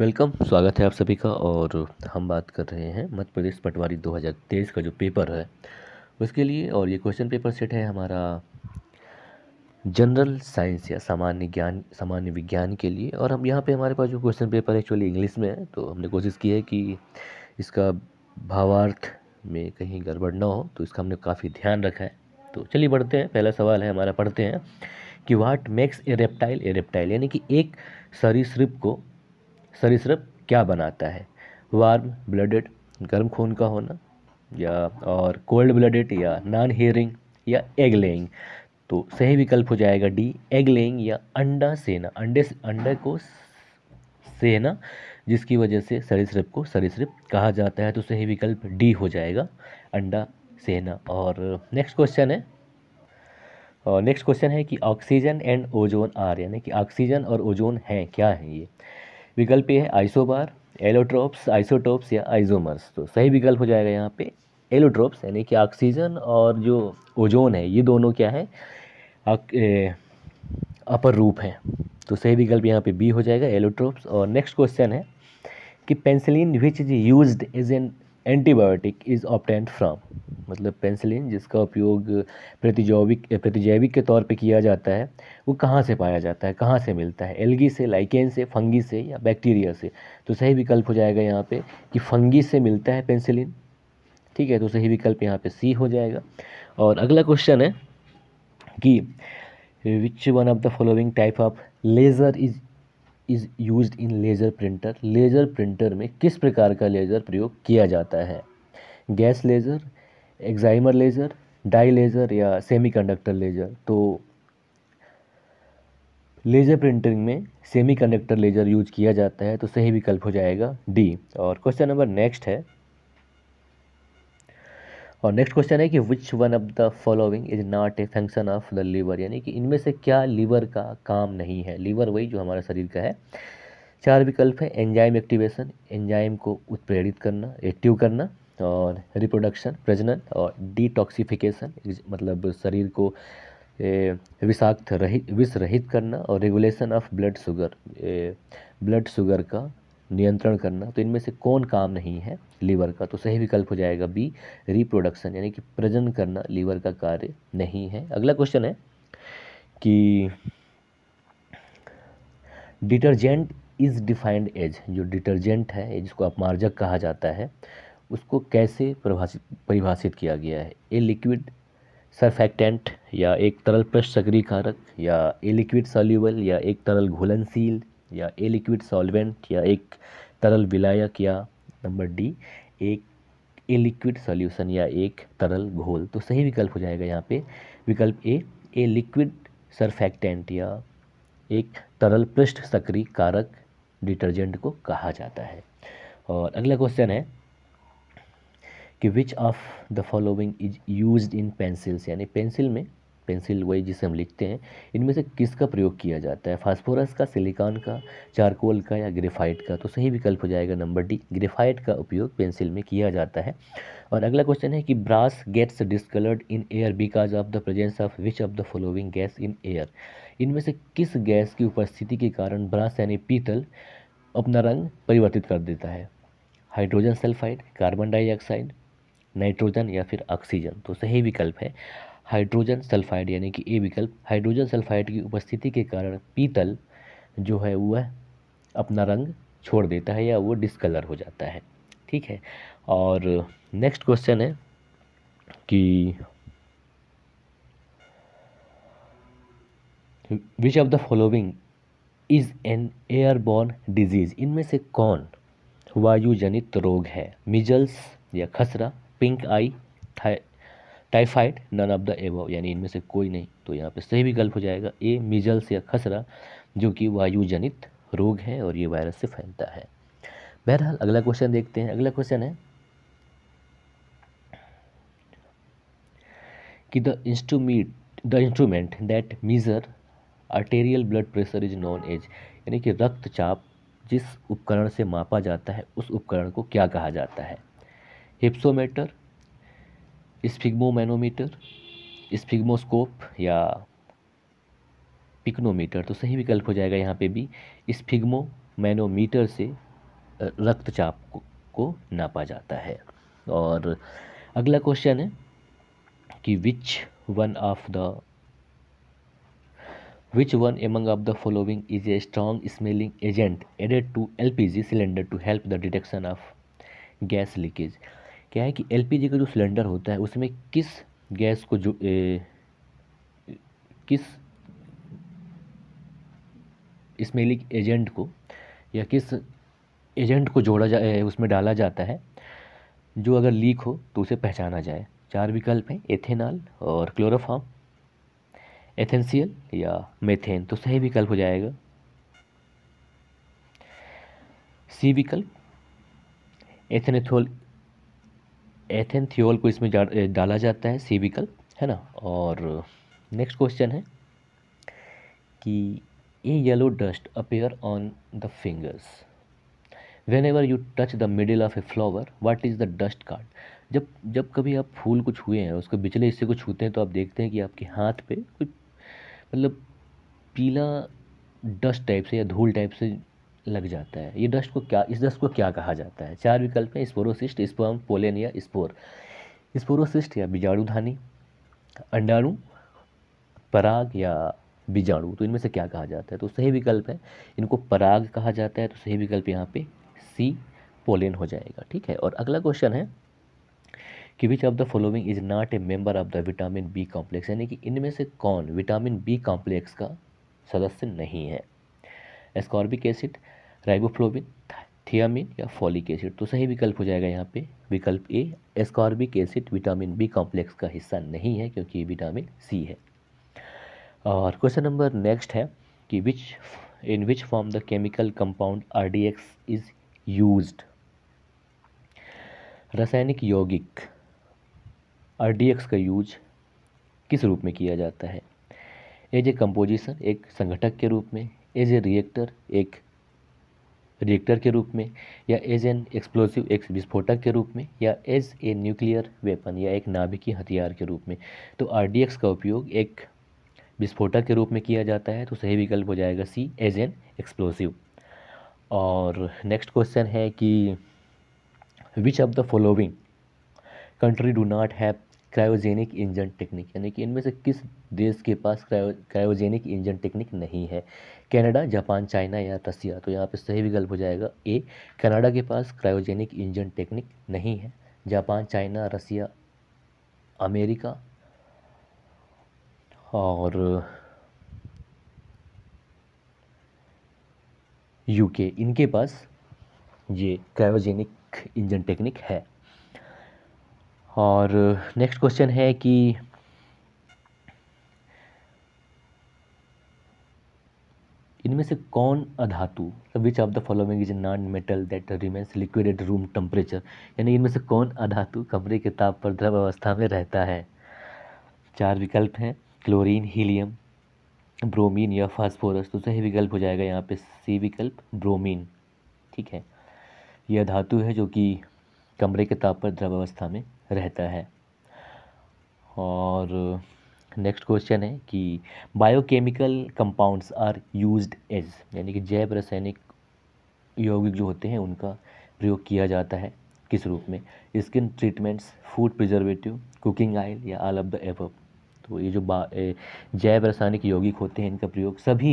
welcome स्वागत है आप सभी का और हम बात कर रहे हैं मध्य प्रदेश पटवारी 2023 का जो पेपर है उसके लिए और ये क्वेश्चन पेपर सेट है हमारा जनरल साइंस या सामान्य ज्ञान सामान्य विज्ञान के लिए और हम यहाँ पे हमारे पास जो क्वेश्चन पेपर एक्चुअली इंग्लिश में है तो हमने कोशिश की है कि इसका भावार्थ में कहीं गड़बड़ ना हो तो इसका हमने काफ़ी ध्यान रखा है तो चलिए बढ़ते हैं पहला सवाल है हमारा पढ़ते हैं कि what makes a reptile a reptile यानी कि एक सरीसृप को सरीसृप क्या बनाता है वार्म ब्लडेड गर्म खून का होना या और कोल्ड ब्लडेड या नॉन हियरिंग या एग लेइंग तो सही विकल्प हो जाएगा डी एग लेइंग या अंडा सेना अंडे अंडे को सेना जिसकी वजह से सरीसृप को सरीसृप कहा जाता है तो सही विकल्प डी हो जाएगा अंडा सेना और नेक्स्ट क्वेश्चन है और नेक्स्ट क्वेश्चन है कि ऑक्सीजन एंड ओजोन आर यानी कि ऑक्सीजन और ओजोन हैं क्या हैं ये विकल्प ये है आइसोबार एलोट्रोप्स आइसोटोप्स या आइजोमर्स तो सही विकल्प हो जाएगा यहाँ पे एलोट्रोप्स यानी कि ऑक्सीजन और जो ओजोन है ये दोनों क्या है अपर रूप हैं तो सही विकल्प यहाँ पे बी हो जाएगा एलोट्रोप्स और नेक्स्ट क्वेश्चन है कि penicillin which is use as an antibiotic is obtained from मतलब पेंसिलिन जिसका उपयोग प्रतिजैविक प्रतिजैविक के तौर पे किया जाता है वो कहाँ से पाया जाता है कहाँ से मिलता है एलगी से लाइकेन से फंगी से या बैक्टीरिया से तो सही विकल्प हो जाएगा यहाँ पे कि फंगी से मिलता है पेंसिलिन ठीक है तो सही विकल्प यहाँ पे सी हो जाएगा और अगला क्वेश्चन है कि which one of the following type of laser is is use in laser printer laser printer में किस प्रकार का लेज़र प्रयोग किया जाता है gas laser excimer laser dye laser या सेमीकंडक्टर लेज़र तो लेज़र प्रिंटिंग में सेमीकंडक्टर लेज़र यूज किया जाता है तो सही विकल्प हो जाएगा डी और क्वेश्चन नंबर नेक्स्ट है और नेक्स्ट क्वेश्चन है कि which one of the following is not a function of the liver यानी कि इनमें से क्या लीवर का काम नहीं है लीवर वही जो हमारा शरीर का है चार विकल्प है एंजाइम एक्टिवेशन एंजाइम को उत्प्रेरित करना एक्टिव करना और रिप्रोडक्शन प्रजनन और डिटॉक्सिफिकेशन मतलब शरीर को विषाक्त रहित विष रहित करना और regulation of blood sugar blood sugar का नियंत्रण करना तो इनमें से कौन काम नहीं है लीवर का तो सही विकल्प हो जाएगा बी रिप्रोडक्शन यानी कि प्रजन करना लीवर का कार्य नहीं है अगला क्वेश्चन है कि डिटर्जेंट इज़ डिफाइंड एज जो डिटर्जेंट है जिसको अपमार्जक कहा जाता है उसको कैसे परिभाषित परिभाषित किया गया है ए लिक्विड सरफेक्टेंट या एक तरल पृष्ठ सक्रिय कारक या ए लिक्विड सॉल्यूबल या एक तरल घुलनशील या ए लिक्विड सॉल्वेंट या एक तरल विलायक या नंबर डी एक ए लिक्विड सॉल्यूशन या एक तरल घोल तो सही विकल्प हो जाएगा यहाँ पे विकल्प ए ए लिक्विड सरफेक्टेंट या एक तरल पृष्ठ सक्रिय कारक डिटर्जेंट को कहा जाता है और अगला क्वेश्चन है कि which of the following is used in pencils यानी पेंसिल में पेंसिल वही जिसे हम लिखते हैं इनमें से किसका प्रयोग किया जाता है फास्फोरस का सिलिकॉन का चारकोल का या ग्रेफाइट का तो सही विकल्प हो जाएगा नंबर डी ग्रेफाइट का उपयोग पेंसिल में किया जाता है और अगला क्वेश्चन है कि brass gets discoloured in air because of the presence of which of the following gas in air इनमें से किस गैस की उपस्थिति के कारण ब्रास यानी पीतल अपना रंग परिवर्तित कर देता है hydrogen sulphide carbon dioxide nitrogen या फिर ऑक्सीजन तो सही विकल्प है हाइड्रोजन सल्फाइड यानी कि ए विकल्प हाइड्रोजन सल्फाइड की उपस्थिति के कारण पीतल जो है वह अपना रंग छोड़ देता है या वो डिसकलर हो जाता है ठीक है और नेक्स्ट क्वेश्चन है कि which of the following is an airborne disease इनमें से कौन वायुजनित रोग है मिजल्स या खसरा pink eye typhoid none of the above यानी इनमें से कोई नहीं तो यहाँ पे सही विकल्प हो जाएगा ए मिजल्स या खसरा जो कि वायुजनित रोग है और ये वायरस से फैलता है बहरहाल अगला क्वेश्चन देखते हैं अगला क्वेश्चन है कि the instrument the instrument that measure arterial blood pressure is known as यानी कि रक्तचाप जिस उपकरण से मापा जाता है उस उपकरण को क्या कहा जाता है हिप्सोमीटर स्फिग्मोमैनोमीटर स्फिग्मोस्कोप या पिक्नोमीटर तो सही विकल्प हो जाएगा यहाँ पे भी स्फिग्मो मैनोमीटर से रक्तचाप को, को नापा जाता है और अगला क्वेश्चन है कि which one of the which one among of the following is a strong smelling agent added to LPG cylinder to help the detection of gas leakage क्या है कि एलपीजी का जो सिलेंडर होता है उसमें किस गैस को जो ए, किस स्मेलिक एजेंट को या किस एजेंट को जोड़ा जा उसमें डाला जाता है जो अगर लीक हो तो उसे पहचाना जाए चार विकल्प हैं एथेनॉल और क्लोरोफाम एथेंशियल या मेथेन तो सही विकल्प हो जाएगा सी विकल्प एथेनेथोल एथेनथियोल को इसमें डाला जाता है सीविकल है ना और नेक्स्ट क्वेश्चन है कि a yellow dust appear on the fingers whenever you touch the middle of a flower what is the dust called जब जब कभी आप फूल को छुए हैं उसके बिचले हिस्से को छूते हैं तो आप देखते हैं कि आपके हाथ पे कुछ मतलब पीला डस्ट टाइप से या धूल टाइप से लग जाता है ये डस्ट को क्या इस डस्ट को क्या कहा जाता है चार विकल्प हैं स्पोरोसिस्ट स्पोम पोलेन या स्पोर स्पोरोसिस्ट या बीजाणुधानी अंडाणु पराग या बीजाणु तो इनमें से क्या कहा जाता है तो सही विकल्प है इनको पराग कहा जाता है तो सही विकल्प यहाँ पे सी पोलेन हो जाएगा ठीक है और अगला क्वेश्चन है कि which of the following is not a member of the vitamin B complex यानी कि इनमें से कौन विटामिन बी कॉम्प्लेक्स का सदस्य नहीं है एस्कॉर्बिक एसिड राइबोफ्लोबिन थियामिन या फॉलिक एसिड तो सही विकल्प हो जाएगा यहाँ पे विकल्प A ascorbic acid vitamin B complex का हिस्सा नहीं है क्योंकि ये विटामिन सी है और क्वेश्चन नंबर नेक्स्ट है कि which in which form the chemical compound R D X is use रासायनिक यौगिक आर डी एक्स का यूज किस रूप में किया जाता है एज ए कंपोजिशन एक संगठक के रूप में एज ए रिएक्टर एक रिएक्टर के रूप में या एज एन एक्सप्लोसिव एक्स विस्फोटक के रूप में या एज ए न्यूक्लियर वेपन या एक नाभिकीय हथियार के रूप में तो आर का उपयोग एक विस्फोटक के रूप में किया जाता है तो सही विकल्प हो जाएगा सी एज एन एक्सप्लोसिव और नेक्स्ट क्वेश्चन है कि which of the following country do not have cryogenic engine technique यानी कि इनमें से किस देश के पास क्रायोजेनिक इंजन टेक्निक नहीं है कनाडा जापान चाइना या रसिया तो यहाँ पे सही विकल्प हो जाएगा ए कनाडा के पास क्रायोजेनिक इंजन टेक्निक नहीं है जापान चाइना रसिया अमेरिका और यूके इनके पास ये क्रायोजेनिक इंजन टेक्निक है और नेक्स्ट क्वेश्चन है कि इनमें से कौन अधातु which of the following is non metal that remains liquid at room temperature यानी इनमें से कौन अधातु कमरे के ताप पर द्रव अवस्था में रहता है चार विकल्प हैं क्लोरीन हीलियम ब्रोमीन या फास्फोरस तो सही विकल्प हो जाएगा यहाँ पे सी विकल्प ब्रोमीन ठीक है यह धातु है जो कि कमरे के ताप पर द्रव अवस्था में रहता है और नेक्स्ट क्वेश्चन है कि biochemical compounds are used as यानी कि जैव रासायनिक यौगिक जो होते हैं उनका प्रयोग किया जाता है किस रूप में skin treatments food preservative cooking oil या ऑल ऑफ द एवब तो ये जो जैव रासायनिक यौगिक होते हैं इनका प्रयोग सभी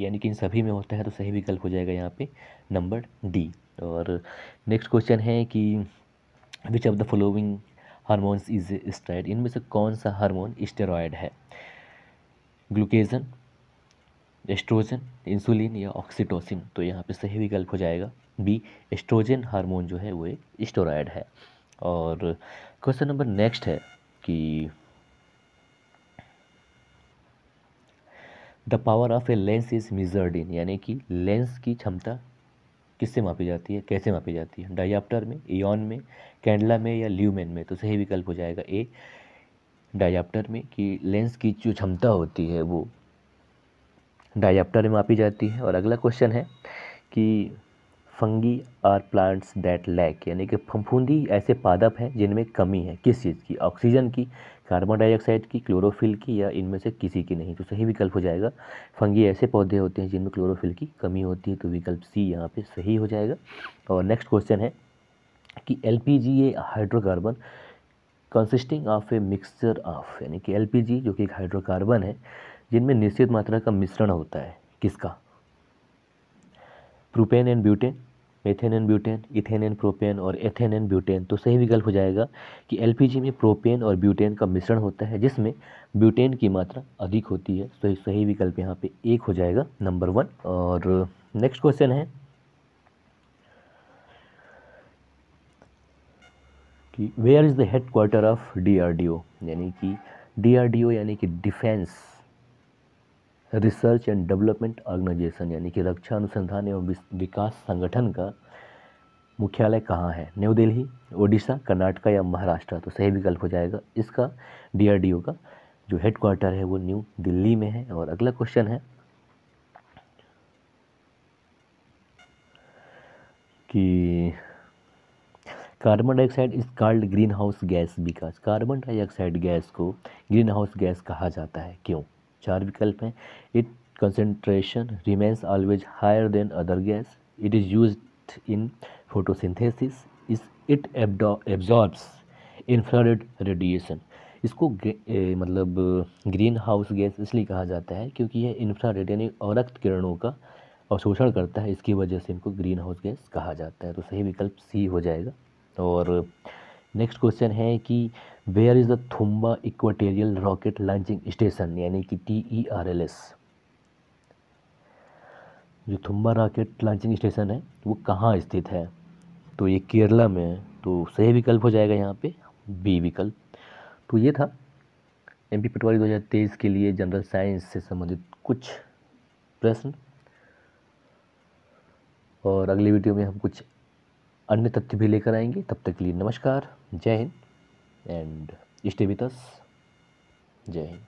यानी कि इन सभी में होता है तो सही विकल्प हो जाएगा यहाँ पे नंबर डी और नेक्स्ट क्वेश्चन है कि which of the following hormones is steroid इनमें से कौन सा हार्मोन स्टेरॉयड है ग्लूकेजन एस्ट्रोजन इंसुलिन या ऑक्सीटोसिन तो यहाँ पे सही विकल्प हो जाएगा बी एस्ट्रोजन हार्मोन जो है वो स्टेरॉयड है और क्वेश्चन नंबर नेक्स्ट है कि the power of a lens is measured in यानी कि लेंस की क्षमता किससे मापी जाती है कैसे मापी जाती है डायाप्टर में एन में कैंडला में या ल्यूमेन में तो सही विकल्प हो जाएगा ए डायाप्टर में कि लेंस की जो क्षमता होती है वो डायाप्टर में मापी जाती है और अगला क्वेश्चन है कि fungi are plants that lack यानी कि फफूंदी ऐसे पादप हैं जिनमें कमी है किस चीज़ की ऑक्सीजन की कार्बन डाइऑक्साइड की क्लोरोफिल की या इनमें से किसी की नहीं तो सही विकल्प हो जाएगा फंगी ऐसे पौधे होते हैं जिनमें क्लोरोफिल की कमी होती है तो विकल्प सी यहाँ पे सही हो जाएगा और नेक्स्ट क्वेश्चन है कि L P hydrocarbon consisting of a mixture of यानी कि एल जो कि एक हाइड्रोकार्बन है जिनमें निश्चित मात्रा का मिश्रण होता है किसका propane and butane methane N butane ethane N propane और एथेन एन ब्यूटेन तो सही विकल्प हो जाएगा कि एलपीजी में प्रोपेन और ब्यूटेन का मिश्रण होता है जिसमें ब्यूटेन की मात्रा अधिक होती है तो सही विकल्प यहाँ पे एक हो जाएगा नंबर वन और नेक्स्ट क्वेश्चन है कि where is the head quarter of O यानी कि ओ यानी कि defence research and development organisation यानी कि रक्षा अनुसंधान एवं विकास संगठन का मुख्यालय कहाँ है न्यू दिल्ली ओडिशा कर्नाटका या महाराष्ट्र तो सही विकल्प हो जाएगा इसका डीआरडीओ का जो हेडक्वार्टर है वो न्यू दिल्ली में है और अगला क्वेश्चन है कि carbon dioxide is called green house gas because carbon dioxide gas को ग्रीन हाउस गैस कहा जाता है क्यों चार विकल्प हैं it concentration remains always higher than other gas it is use in photosynthesis इस इट एब्जॉर्ब्स इन्फ्रारेड रेडिएशन इसको ए, मतलब ग्रीन हाउस गैस इसलिए कहा जाता है क्योंकि यह इन्फ्रारेड यानी अवरक्त किरणों का अवशोषण करता है इसकी वजह से इनको ग्रीन हाउस गैस कहा जाता है तो सही विकल्प सी हो जाएगा और नेक्स्ट क्वेश्चन है कि where is the Thumba equatorial rocket launching station यानी कि T E R L S जो थुम्बा रॉकेट लॉन्चिंग स्टेशन है वो कहाँ स्थित है तो ये केरला में है तो सही विकल्प हो जाएगा यहाँ पे बी विकल्प तो ये था एम पी पटवारी दो हज़ार तेईस के लिए जनरल साइंस से संबंधित कुछ प्रश्न और अगली वीडियो में हम कुछ अन्य तथ्य भी लेकर आएंगे तब तक के लिए नमस्कार जय हिंद एंड स्टे विद अस जय हिंद